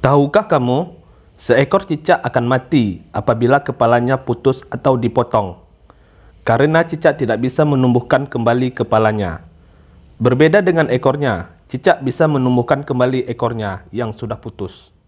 Tahukah kamu, seekor cicak akan mati apabila kepalanya putus atau dipotong, karena cicak tidak bisa menumbuhkan kembali kepalanya. Berbeda dengan ekornya, cicak bisa menumbuhkan kembali ekornya yang sudah putus.